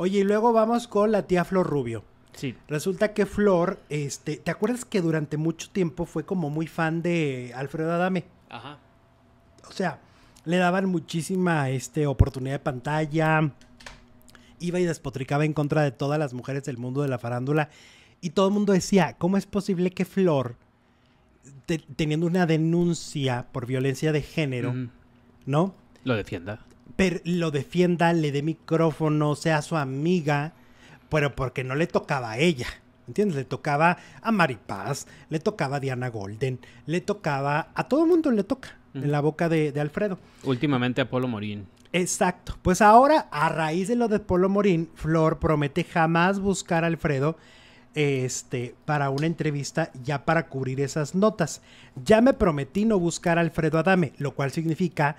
Oye, y luego vamos con la tía Flor Rubio. Sí. Resulta que Flor, este, ¿te acuerdas que durante mucho tiempo fue como muy fan de Alfredo Adame? Ajá. O sea, le daban muchísima este, oportunidad de pantalla. Iba y despotricaba en contra de todas las mujeres del mundo de la farándula. Y todo el mundo decía, ¿cómo es posible que Flor, teniendo una denuncia por violencia de género, ¿no? Lo defienda pero lo defienda, le dé micrófono, sea su amiga, pero porque no le tocaba a ella. ¿Entiendes? Le tocaba a Maripaz, le tocaba a Diana Golden, le tocaba a todo el mundo, le toca en la boca de, Alfredo. Últimamente a Polo Morín. Exacto. Pues ahora, a raíz de lo de Polo Morín, Flor promete jamás buscar a Alfredo este, para una entrevista ya para cubrir esas notas. Ya me prometí no buscar a Alfredo Adame, lo cual significa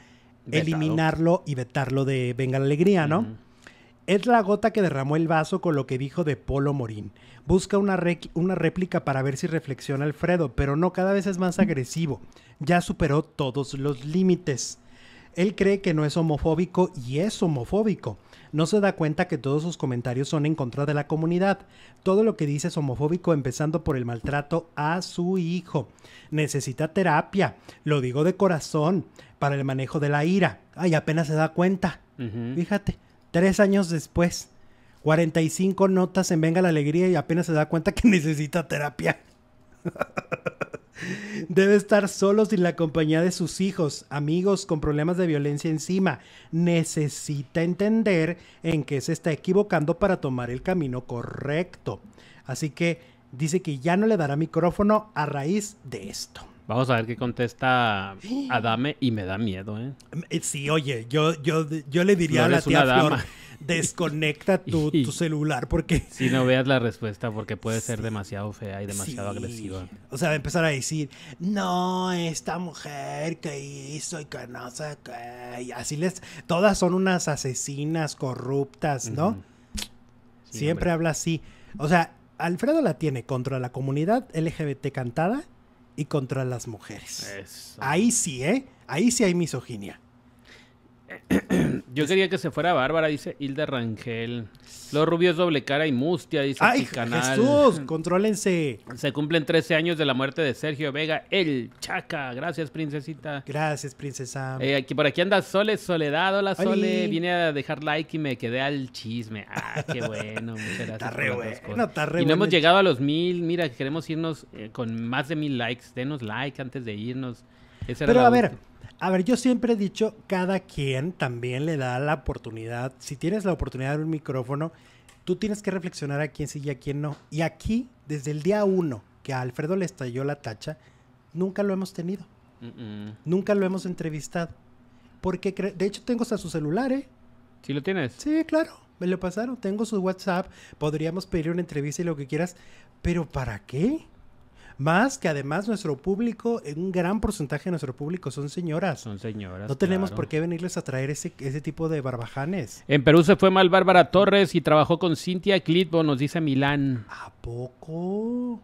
eliminarlo y vetarlo de Venga la Alegría, ¿no? Es la gota que derramó el vaso con lo que dijo de Polo Morín. Busca una, una réplica para ver si reflexiona Alfredo, pero no, cada vez es más mm. agresivo. Ya superó todos los límites. Él cree que no es homofóbico y es homofóbico. No se da cuenta que todos sus comentarios son en contra de la comunidad. Todo lo que dice es homofóbico empezando por el maltrato a su hijo. Necesita terapia, lo digo de corazón, para el manejo de la ira. Ay, apenas se da cuenta. Fíjate, tres años después, 45 notas en Venga la Alegría y apenas se da cuenta que necesita terapia. Debe estar solo sin la compañía de sus hijos, amigos con problemas de violencia encima. Necesita entender en qué se está equivocando para tomar el camino correcto. Así que dice que ya no le dará micrófono a raíz de esto. Vamos a ver qué contesta Adame y me da miedo, ¿eh? eh sí, oye, yo, yo, yo le diría a la tía Flor, desconecta tu, celular porque... Si no veas la respuesta porque puede ser demasiado fea y demasiado agresiva. O sea, empezar a decir, no, esta mujer que hizo y que no sé qué. Y así les... Todas son unas asesinas corruptas, ¿no? Siempre habla así. O sea, Alfredo la tiene contra la comunidad LGBT cantada y contra las mujeres. Ahí sí, ¿eh? Ahí sí hay misoginia. Yo este quería que se fuera Bárbara, dice Hilda Rangel. Los rubios doble cara y mustia, dice ¡Ay, canal. Jesús! ¡Contrólense! Se cumplen 13 años de la muerte de Sergio Vega, el Chaca. Gracias, princesita. Gracias, princesa. Eh, por aquí anda Sole Soledad. Hola, Sole. viene Vine a dejar like y me quedé al chisme. ¡Ah, qué bueno! Está re bueno, y no hemos llegado a los mil. Mira, queremos irnos eh, con más de mil likes. Denos like antes de irnos. Pero a ver... A ver, yo siempre he dicho, cada quien también le da la oportunidad, si tienes la oportunidad de un micrófono, tú tienes que reflexionar a quién sí y a quién no. Y aquí, desde el día uno que a Alfredo le estalló la tacha, nunca lo hemos tenido. Nunca lo hemos entrevistado. Porque, de hecho, tengo hasta su celular, ¿eh? ¿Sí lo tienes? Sí, claro. Me lo pasaron. Tengo su WhatsApp. Podríamos pedir una entrevista y lo que quieras. Pero ¿para qué? Más que además nuestro público, un gran porcentaje de nuestro público son señoras. Son señoras. No tenemos por qué venirles a traer ese, ese tipo de barbajanes. En Perú se fue mal Bárbara Torres y trabajó con Cintia Clitbo, nos dice Milán. ¿A poco?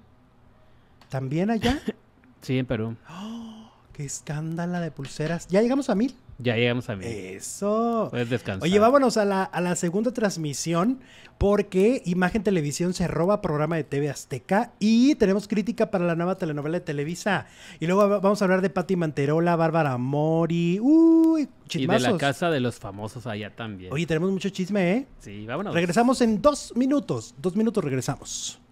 ¿También allá? sí, en Perú. Oh, ¡Qué escándala de pulseras! Ya llegamos a mil. Ya llegamos a mí. Eso. Puedes descansar. Oye, vámonos a la, a la segunda transmisión porque Imagen Televisión se roba programa de TV Azteca y tenemos crítica para la nueva telenovela de Televisa. Y luego vamos a hablar de Patti Manterola, Bárbara Mori, uy, chismazos. Y de la casa de los famosos allá también. Oye, tenemos mucho chisme, ¿eh? Sí, vámonos. Regresamos en dos minutos. Dos minutos regresamos.